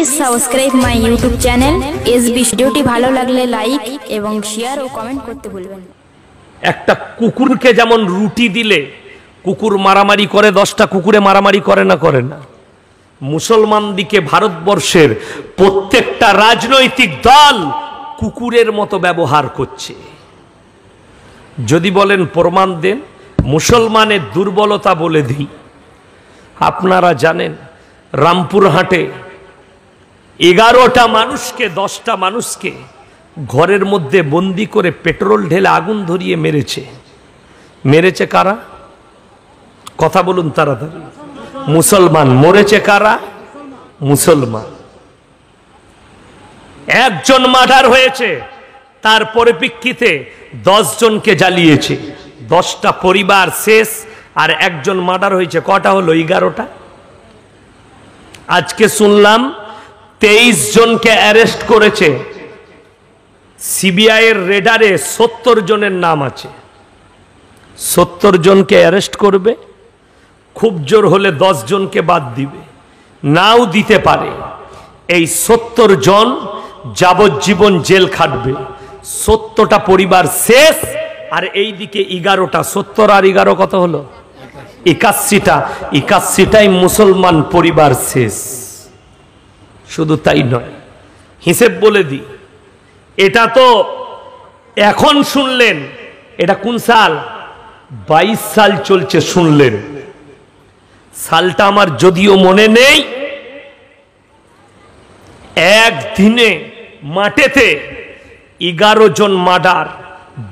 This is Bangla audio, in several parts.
Please subscribe my YouTube channel এস ভিডিওটি ভালো লাগলে লাইক এবং শেয়ার ও কমেন্ট করতে ভুলবেন একটা কুকুরকে যেমন রুটি দিলে কুকুর মারামারি করে দশটা কুকুরে মারামারি করে না করে না মুসলমান দিকে ভারতবর্ষের প্রত্যেকটা রাজনৈতিক দল কুকুরের মতো ব্যবহার করছে যদি বলেন প্রমাণ দেন মুসলমানের দুর্বলতা বলে দিই আপনারা জানেন রামপুরহাটে এগারোটা মানুষকে দশটা মানুষকে ঘরের মধ্যে বন্দি করে পেট্রোল ঢেলে আগুন ধরিয়ে মেরেছে মেরেছে কারা কথা বলুন তাড়াতাড়ি মুসলমান মরেছে কারা মুসলমান একজন মার্ডার হয়েছে তার পরিপ্রেক্ষিতে জনকে জ্বালিয়েছে দশটা পরিবার শেষ আর একজন মার্ডার হয়েছে কটা হলো এগারোটা আজকে শুনলাম তেইশ জনকে অ্যারেস্ট করেছে সিবিআইয়ের রেডারে সত্তর জনের নাম আছে সত্তর জনকে অ্যারেস্ট করবে খুব জোর হলে দশ জনকে বাদ দিবে নাও দিতে পারে এই সত্তর জন যাবজ্জীবন জেল খাটবে সত্তরটা পরিবার শেষ আর এই দিকে এগারোটা সত্তর আর এগারো কত হলো একাশিটা একাশিটাই মুসলমান পরিবার শেষ শুধু তাই নয় হিসেব বলে দিই এটা তো এখন শুনলেন এটা কোন সাল বাইশ সাল চলছে শুনলেন সালটা আমার যদিও মনে নেই একদিনে মাঠেতে এগারো জন মার্ডার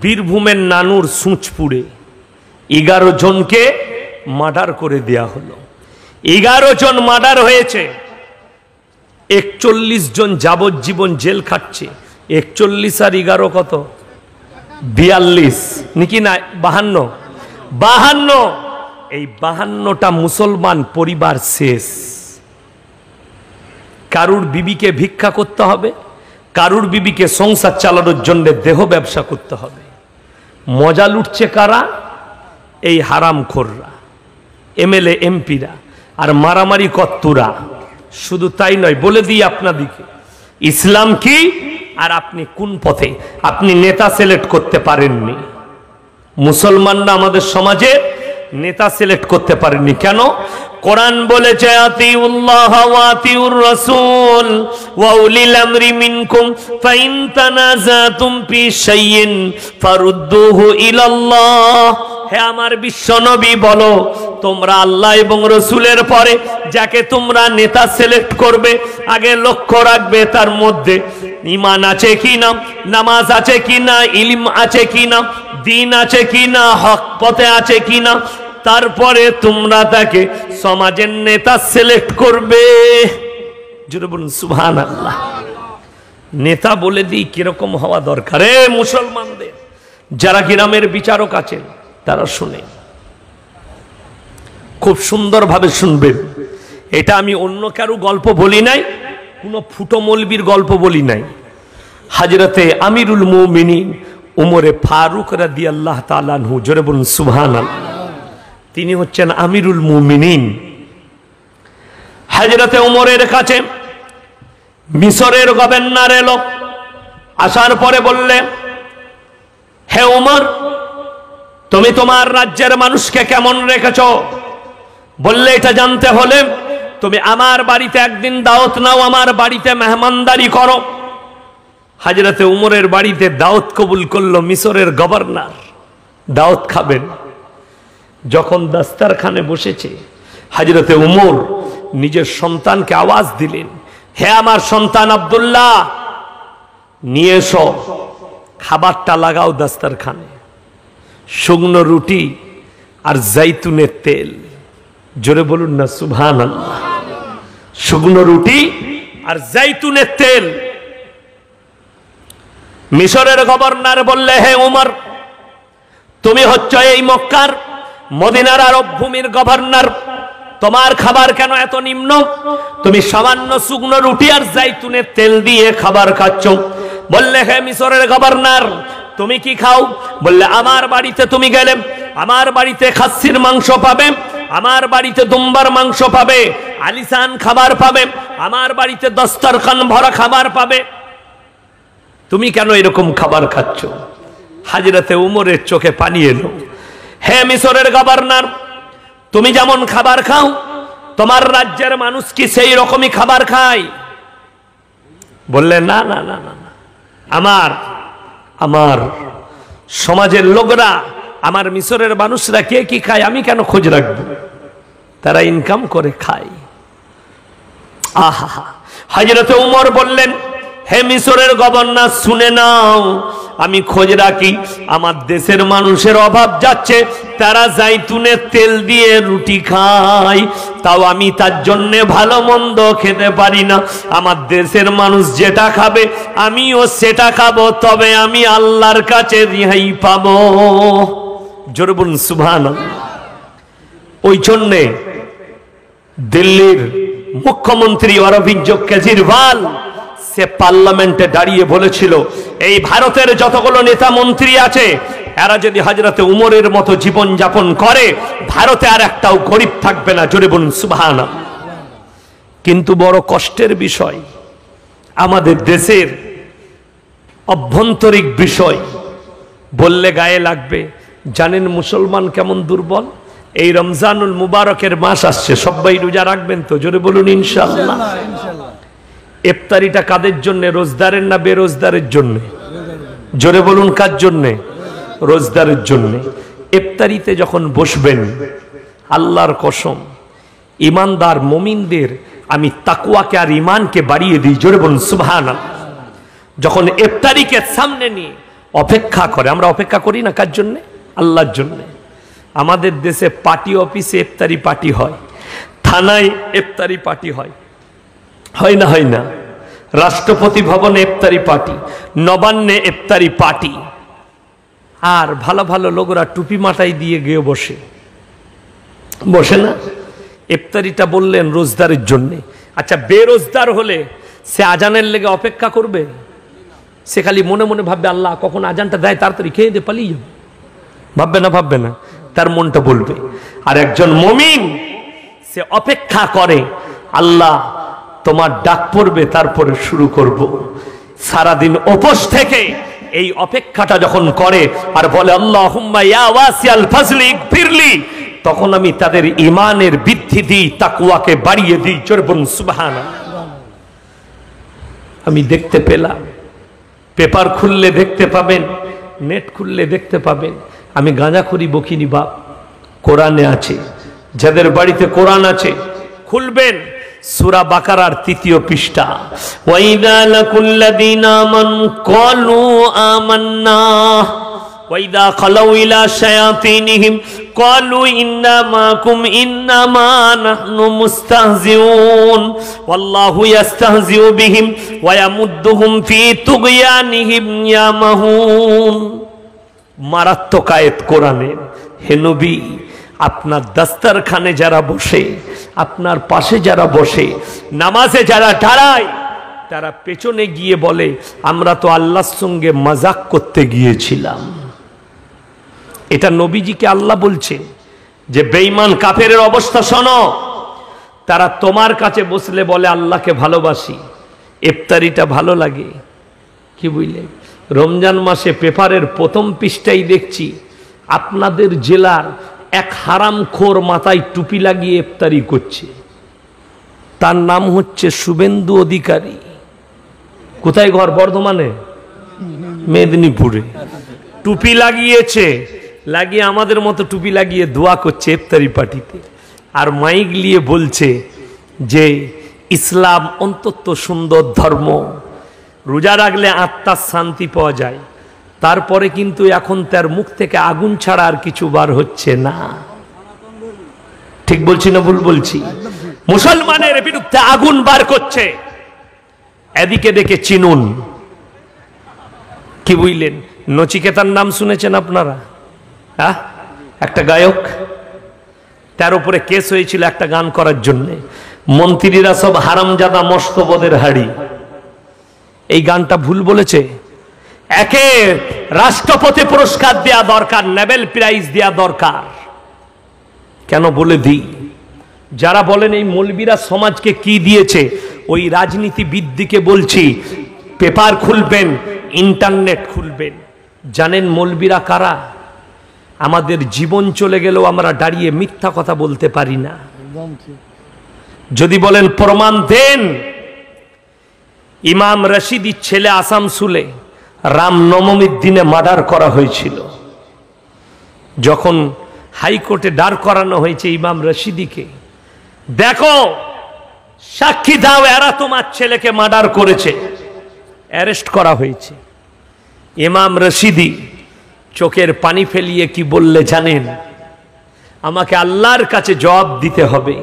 বীরভূমের নানুর সুঁচপুরে এগারো জনকে মার্ডার করে দেয়া হলো এগারো জন মার্ডার হয়েছে একচল্লিশ জন যাবজ্জীবন জেল খাচ্ছে একচল্লিশ আর এগারো কত বিয়াল্লিশ নাকি না বাহান্ন বাহান্ন এই বাহান্নটা মুসলমান পরিবার শেষ কারুর বিবিকে ভিক্ষা করতে হবে কারুর বিবিকে সংসার চালানোর জন্য দেহ ব্যবসা করতে হবে মজা লুটছে কারা এই হারাম খোররা এমএলএ এমপিরা আর মারামারি কত্তুরা শুধু তাই নয় বলে দিই আপনাদিকে ইসলাম কি আর আপনি কোন পথে আপনি নেতা সিলেক্ট করতে পারেননি মুসলমানরা আমাদের সমাজে নেতা সিলেক্ট করতে পারেননি কেন কোরআন বলেছে আতিউল্লাহ আতিউর মিনকুম হে আমার নবী বলো তোমরা আল্লাহ এবং রসুলের পরে যাকে তোমরা নেতা সিলেক্ট করবে আগে লক্ষ্য রাখবে তার মধ্যে ইমান আছে কি না নামাজ আছে কি না ইলিম আছে কি না দিন আছে কি না হক পথে আছে কি না তারপরে তোমরা তাকে সমাজের নেতা সিলেক্ট করবে সুহান আল্লাহ নেতা বলে দিই কিরকম হওয়া দরকার মুসলমানদের যারা গ্রামের বিচারক আছেন তারা শুনে খুব সুন্দরভাবে শুনবেন এটা আমি অন্য কারো গল্প বলি নাই কোনো ফুটো মলবির গল্প বলি নাই হাজরতে আমিরুল মৌমিনি উমরে ফারুক রাদি আল্লাহ তালানহু জোরে বলুন সুহান তিনি হচ্ছেন আমিরুল মুমিনিন হাজরতে উমরের কাছে মিশরের গভর্নর এলো আসার পরে বললে হে উমর তুমি তোমার রাজ্যের মানুষকে কেমন রেখেছ বললে এটা জানতে হলে তুমি আমার বাড়িতে একদিন দাওত নাও আমার বাড়িতে মেহমানদারি করো হাজরাতে উমরের বাড়িতে দাওয়াত কবুল করলো মিশরের গভর্নর দাওয়াত খাবেন যখন দাস্তারখানে বসেছে হাজরতে উমর নিজের সন্তানকে আওয়াজ দিলেন হে আমার সন্তান আবদুল্লাহ নিয়ে এসো খাবারটা লাগাও দাস্তারখানে শুকনো রুটি আর জাইতুনের তেল জোরে বলুন না সুভান শুকনো রুটি আর জাইতুনের তেল মিশরের গভর্নর বললে হে উমর তুমি হচ্ছ এই মক্কার মদিনার আরব ভূমির গভর্নর তোমার খাবার কেন এত নিম্ন তুমি সামান্য শুকনো রুটি আর জাইতুনের তেল দিয়ে খাবার খাচ্ছ বললে হে মিশরের গভর্নর তুমি কি খাও বললে আমার বাড়িতে তুমি গেলে আমার বাড়িতে খাসির মাংস পাবে আমার বাড়িতে দুম্বার মাংস পাবে আলিসান খাবার পাবে আমার বাড়িতে খান ভরা খাবার পাবে তুমি কেন এরকম খাবার খাচ্ছ হাজিরাতে উমরের চোখে পানি এলো হে মিশরের গভর্নর তুমি যেমন খাবার খাও তোমার রাজ্যের মানুষ কি সেই রকমই খাবার খায় বললেন না না না না আমার আমার সমাজের লোকরা আমার মিশরের মানুষরা কে কি খায় আমি কেন খোঁজ রাখবো তারা ইনকাম করে খায় আহা উমর বললেন হে মিশরের গভর্নর শুনে নাও আমি খোঁজ রাখি আমার দেশের মানুষের অভাব যাচ্ছে তারা তুনে তেল দিয়ে রুটি খায় তাও আমি তার জন্যে ভালো মন্দ খেতে পারি না আমার দেশের মানুষ যেটা খাবে আমিও সেটা খাবো তবে আমি আল্লাহর কাছে রিহাই পাবো জরবুন সুভান ওই জন্যে দিল্লির মুখ্যমন্ত্রী অরবিন্দ কেজরিওয়াল সে পার্লামেন্টে দাঁড়িয়ে বলেছিল এই ভারতের যতগুলো নেতা মন্ত্রী আছে এরা যদি হাজরাতে উমরের মতো জীবন যাপন করে ভারতে আর একটাও গরিব থাকবে না জোরে বলুন কিন্তু বড় কষ্টের বিষয় আমাদের দেশের অভ্যন্তরিক বিষয় বললে গায়ে লাগবে জানেন মুসলমান কেমন দুর্বল এই রমজানুল মুবারকের মাস আসছে সবাই রোজা রাখবেন তো জোরে বলুন ইনশাল্লাহ এফতারিটা কাদের জন্য রোজদারের না বেরোজদারের জন্য জোরে বলুন কার জন্য রোজদারের জন্য এফতারিতে যখন বসবেন আল্লাহর কসম ইমানদার মমিনদের আমি তাকুয়াকে আর ইমানকে বাড়িয়ে দিই জোরে বলুন সুভান যখন এফতারিকে সামনে নিয়ে অপেক্ষা করে আমরা অপেক্ষা করি না কার জন্যে আল্লাহর জন্য আমাদের দেশে পার্টি অফিসে ইফতারি পার্টি হয় থানায় ইফতারি পার্টি হয় হয় না হয় না রাষ্ট্রপতি ভবনে ইফতারি পার্টি নবান্নে ইফতারি পার্টি আর ভালো ভালো লোকরা টুপি মাথায় দিয়ে গিয়ে বসে বসে না ইফতারিটা বললেন রোজদারের জন্যে আচ্ছা বেরোজদার হলে সে আজানের লেগে অপেক্ষা করবে সে খালি মনে মনে ভাববে আল্লাহ কখন আজানটা দেয় তাড়াতাড়ি খেয়ে দে পালিয়ে যাবে ভাববে না ভাববে না তার মনটা বলবে আর একজন মমিন সে অপেক্ষা করে আল্লাহ তোমার ডাক পড়বে তারপরে শুরু করব। সারাদিন উপোস থেকে এই অপেক্ষাটা যখন করে আর বলে আল্লাহ ফিরলি তখন আমি তাদের ইমানের বৃদ্ধি দিই তাকুয়াকে বাড়িয়ে দিই চোরবন সুবাহানা আমি দেখতে পেলাম পেপার খুললে দেখতে পাবেন নেট খুললে দেখতে পাবেন আমি গাঁজাখুরি বকিনি বাপ কোরআনে আছে যাদের বাড়িতে কোরআন আছে খুলবেন সুরা বাকারার তৃতীয় পৃষ্ঠা ওয়াইদা লাকুল্লাদিন আমানু ক্বালু আমান্না وإذا خلوا إلى شياطينهم قالوا إنا معكم إنما نحن مستهزئون والله يستهزئ بهم ويمدهم في طغيانهم يمهون মারাত্মক আয়েত কোরআনে হে নবী আপনার দস্তারখানে যারা বসে আপনার পাশে যারা বসে নামাজে যারা দাঁড়ায় তারা পেছনে গিয়ে বলে আমরা তো আল্লাহর সঙ্গে মজাক করতে গিয়েছিলাম এটা নবীজিকে আল্লাহ বলছেন যে বেঈমান কাফের অবস্থা শোনো তারা তোমার কাছে বসলে বলে আল্লাহকে ভালোবাসি ইফতারিটা ভালো লাগে কি বুঝলে রমজান মাসে পেপারের প্রথম পৃষ্ঠাই দেখছি আপনাদের জেলার এক হারাম খোর মাথায় টুপি লাগিয়ে ইফতারি করছে তার নাম হচ্ছে শুভেন্দু অধিকারী কোথায় ঘর বর্ধমানে মেদিনীপুরে টুপি লাগিয়েছে লাগিয়ে আমাদের মতো টুপি লাগিয়ে দোয়া করছে ইফতারি পার্টিতে আর মাইক নিয়ে বলছে যে ইসলাম অন্তত সুন্দর ধর্ম রোজা রাখলে আত্মার শান্তি পাওয়া যায় তারপরে কিন্তু এখন তার মুখ থেকে আগুন ছাড়া আর কিছু বার হচ্ছে না ঠিক বলছি না ভুল বলছি মুসলমানের বিরুদ্ধে আগুন বার করছে এদিকে দেখে চিনুন কি বুঝলেন নচিকেতার নাম শুনেছেন আপনারা হ্যাঁ একটা গায়ক তার উপরে কেস হয়েছিল একটা গান করার জন্যে মন্ত্রীরা সব হারামজাদা মস্তবদের হাড়ি এই গানটা ভুল বলেছে একে রাষ্ট্রপতি পুরস্কার দেয়া দরকার নোবেল প্রাইজ দেয়া দরকার কেন বলে দিই যারা বলেন এই মলবিরা সমাজকে কি দিয়েছে ওই রাজনীতিবিদদিকে বলছি পেপার খুলবেন ইন্টারনেট খুলবেন জানেন মলবিরা কারা আমাদের জীবন চলে গেলেও আমরা দাঁড়িয়ে মিথ্যা কথা বলতে পারি না যদি বলেন প্রমাণ দেন ইমাম রশিদির ছেলে আসামসুলে রাম নবমীর দিনে মার্ডার করা হয়েছিল যখন হাইকোর্টে দাঁড় করানো হয়েছে ইমাম রশিদিকে দেখো সাক্ষী দাও এরা তোমার ছেলেকে মার্ডার করেছে অ্যারেস্ট করা হয়েছে ইমাম রশিদি চোখের পানি ফেলিয়ে কি বললে জানেন আমাকে আল্লাহর কাছে জবাব দিতে হবে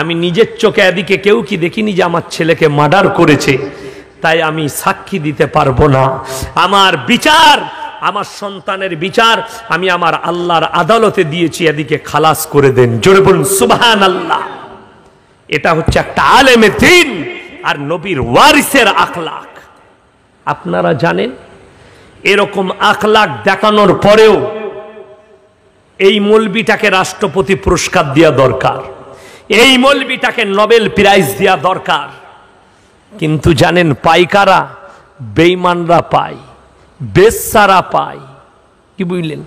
আমি নিজের চোখে এদিকে কেউ কি দেখিনি যে আমার ছেলেকে মার্ডার করেছে তাই আমি সাক্ষী দিতে পারবো না আমার বিচার আমার সন্তানের বিচার আমি আমার আল্লাহর আদালতে দিয়েছি এদিকে খালাস করে দেন জোরে বলুন সুবাহান আল্লাহ এটা হচ্ছে একটা আলেমে দিন আর নবীর ওয়ারিসের আখলাক আপনারা জানেন এরকম আখলাক দেখানোর পরেও এই মলবিটাকে রাষ্ট্রপতি পুরস্কার দেওয়া দরকার এই মলবিটাকে নোবেল প্রাইজ দেওয়া দরকার কিন্তু জানেন পাইকারা বেইমানরা পায় বেসারা পায় কি বুঝলেন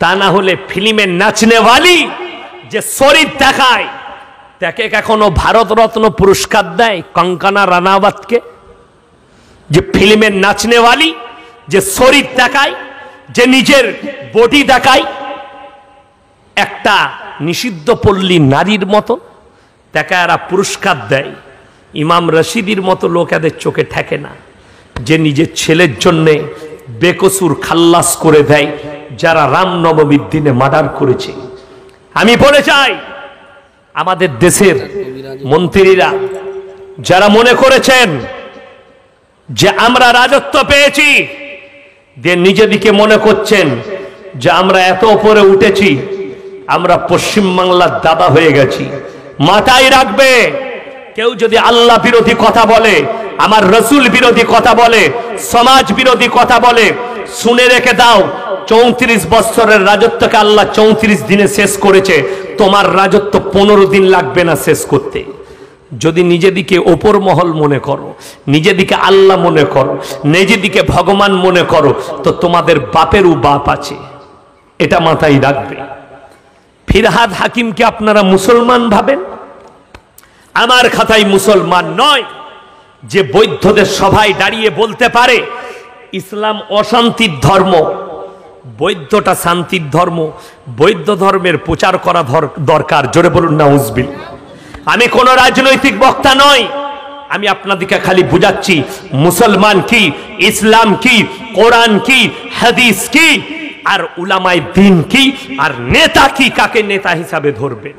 তা না হলে ফিল্মের নাচনেওয়ালি যে শরীর দেখায় তাকে কখনো ভারতরত্ন পুরস্কার দেয় কঙ্কানা রানাওয়াতকে যে ফিল্মের নাচনেওয়ালি যে শরীর দেখায় যে নিজের বডি দেখায় একটা নিষিদ্ধ পল্লী নারীর মতো তাকে এরা পুরস্কার দেয় ইমাম রশিদির মতো লোক এদের চোখে ঠেকে না যে নিজের ছেলের জন্যে বেকসুর খাল্লাস করে দেয় যারা রামনবমীর দিনে মার্ডার করেছে আমি বলে চাই আমাদের দেশের মন্ত্রীরা যারা মনে করেছেন যে আমরা রাজত্ব পেয়েছি যে নিজেদিকে মনে করছেন যে আমরা এত উপরে উঠেছি আমরা পশ্চিমবাংলার দাদা হয়ে গেছি মাথায় রাখবে কেউ যদি আল্লাহ বিরোধী কথা বলে আমার রসুল বিরোধী কথা বলে সমাজ বিরোধী কথা বলে শুনে রেখে দাও চৌত্রিশ বছরের রাজত্বকে আল্লাহ চৌত্রিশ দিনে শেষ করেছে তোমার রাজত্ব পনেরো দিন লাগবে না শেষ করতে যদি নিজেদিকে ওপর মহল মনে করো নিজেদিকে আল্লাহ মনে করো নিজেদিকে ভগবান মনে করো তো তোমাদের বাপেরও বাপ আছে এটা মাথায় রাখবে ফিরহাদ হাকিমকে আপনারা মুসলমান ভাবেন আমার খাতায় মুসলমান নয় যে বৈদ্যদের সভায় দাঁড়িয়ে বলতে পারে ইসলাম অশান্তির ধর্ম বৈদ্যটা শান্তির ধর্ম বৈদ্য ধর্মের প্রচার করা দরকার জোরে বলুন না উজবিল আমি কোনো রাজনৈতিক বক্তা নয় আমি আপনাদেরকে খালি বুঝাচ্ছি মুসলমান কি ইসলাম কি কোরআন কি হাদিস কি আর উলামায় দিন কি আর নেতা কি কাকে নেতা হিসাবে ধরবেন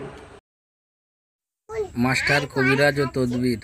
মাস্টার কবিরাজ ও তদবির